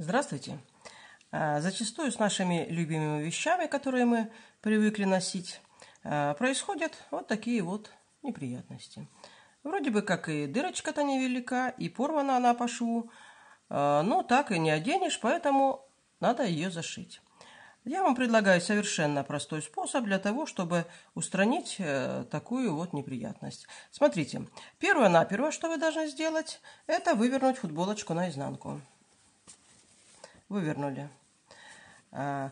Здравствуйте. А, зачастую с нашими любимыми вещами, которые мы привыкли носить, а, происходят вот такие вот неприятности. Вроде бы как и дырочка-то невелика, и порвана она по шву, а, но так и не оденешь, поэтому надо ее зашить. Я вам предлагаю совершенно простой способ для того, чтобы устранить э, такую вот неприятность. Смотрите, первое-наперво, что вы должны сделать, это вывернуть футболочку наизнанку вывернули. А,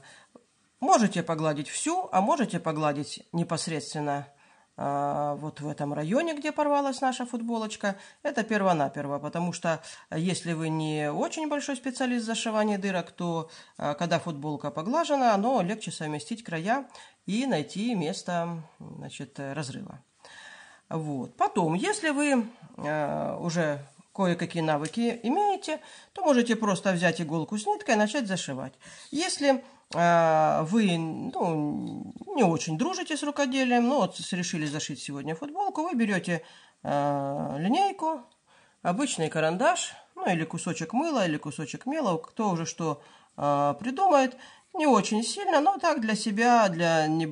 можете погладить всю, а можете погладить непосредственно а, вот в этом районе, где порвалась наша футболочка, это перво-наперво, потому что а, если вы не очень большой специалист в зашивании дырок, то когда футболка поглажена, оно легче совместить края и найти место значит, разрыва. Вот. Потом, если вы уже кое-какие навыки имеете, то можете просто взять иголку с ниткой и начать зашивать. Если а, вы ну, не очень дружите с рукоделием, но ну, вот решили зашить сегодня футболку, вы берете э, линейку, обычный карандаш, ну или кусочек мыла, или кусочек мела, кто уже что э, придумает, не очень сильно, но так для себя, для не,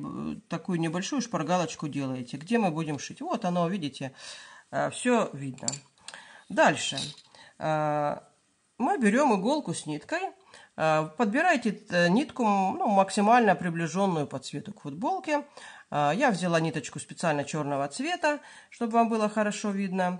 такую небольшую шпаргалочку делаете, где мы будем шить. Вот оно, видите, все видно. Дальше. Э, мы берем иголку с ниткой. Э, подбирайте э, нитку ну, максимально приближенную по цвету к футболке. Я взяла ниточку специально черного цвета, чтобы вам было хорошо видно.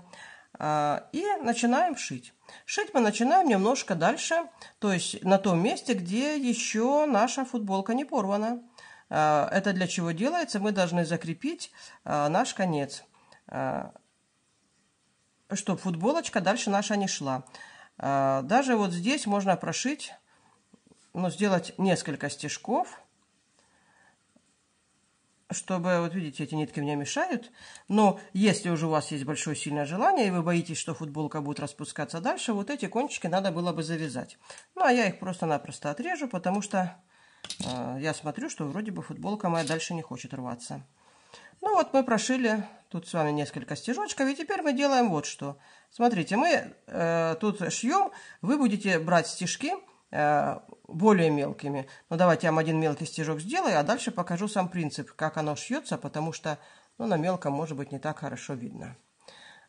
И начинаем шить. Шить мы начинаем немножко дальше, то есть на том месте, где еще наша футболка не порвана. Это для чего делается? Мы должны закрепить наш конец что футболочка, дальше наша не шла. А, даже вот здесь можно прошить, ну, сделать несколько стежков, чтобы, вот видите, эти нитки мне мешают. Но если уже у вас есть большое сильное желание, и вы боитесь, что футболка будет распускаться дальше, вот эти кончики надо было бы завязать. Ну, а я их просто-напросто отрежу, потому что э, я смотрю, что вроде бы футболка моя дальше не хочет рваться. Ну вот мы прошили тут с вами несколько стежочков. И теперь мы делаем вот что. Смотрите, мы э, тут шьем. Вы будете брать стежки э, более мелкими. Ну давайте я вам один мелкий стежок сделаю, а дальше покажу сам принцип, как оно шьется, потому что ну, на мелком может быть не так хорошо видно.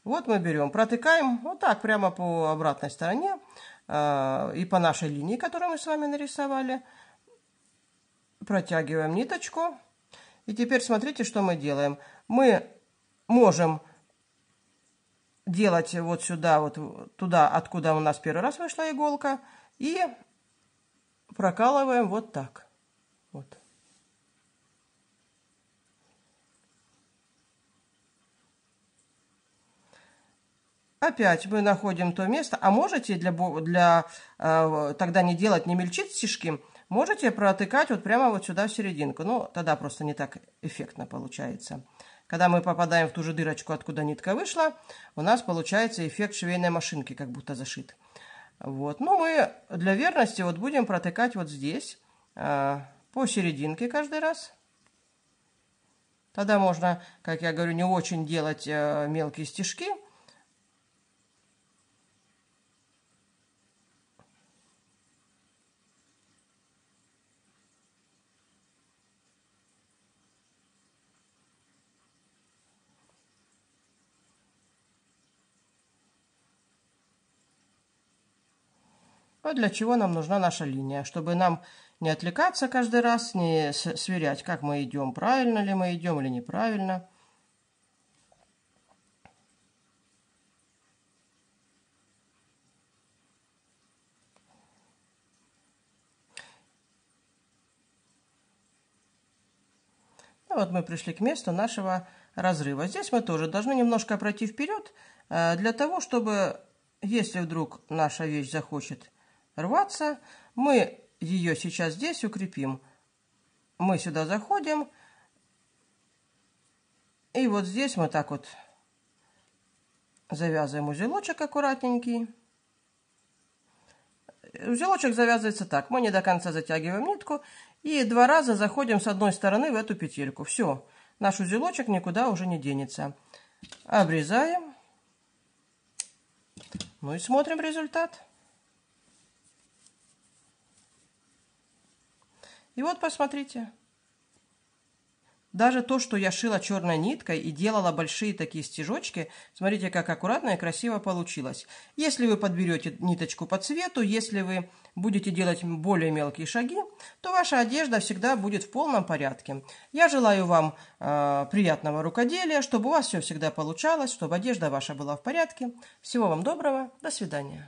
Вот мы берем, протыкаем вот так прямо по обратной стороне э, и по нашей линии, которую мы с вами нарисовали. Протягиваем ниточку и теперь смотрите, что мы делаем. Мы можем делать вот сюда, вот туда, откуда у нас первый раз вышла иголка. И прокалываем вот так. Вот. Опять мы находим то место. А можете для, для э, тогда не делать, не мельчить стежки, можете протыкать вот прямо вот сюда в серединку. Ну, тогда просто не так эффектно получается. Когда мы попадаем в ту же дырочку, откуда нитка вышла, у нас получается эффект швейной машинки, как будто зашит. Вот. Но ну, мы для верности вот будем протыкать вот здесь, э, по серединке каждый раз. Тогда можно, как я говорю, не очень делать э, мелкие стежки – Вот а для чего нам нужна наша линия, чтобы нам не отвлекаться каждый раз, не сверять, как мы идем, правильно ли мы идем или неправильно. Ну вот мы пришли к месту нашего разрыва. Здесь мы тоже должны немножко пройти вперед, э, для того, чтобы, если вдруг наша вещь захочет рваться. Мы ее сейчас здесь укрепим. Мы сюда заходим. И вот здесь мы так вот завязываем узелочек аккуратненький. Узелочек завязывается так. Мы не до конца затягиваем нитку. И два раза заходим с одной стороны в эту петельку. Все. Наш узелочек никуда уже не денется. Обрезаем. Ну и смотрим результат. И вот посмотрите. Даже то, что я шила черной ниткой и делала большие такие стежочки, смотрите, как аккуратно и красиво получилось. Если вы подберете ниточку по цвету, если вы будете делать более мелкие шаги, то ваша одежда всегда будет в полном порядке. Я желаю вам э, приятного рукоделия, чтобы у вас все всегда получалось, чтобы одежда ваша была в порядке. Всего вам доброго, до свидания.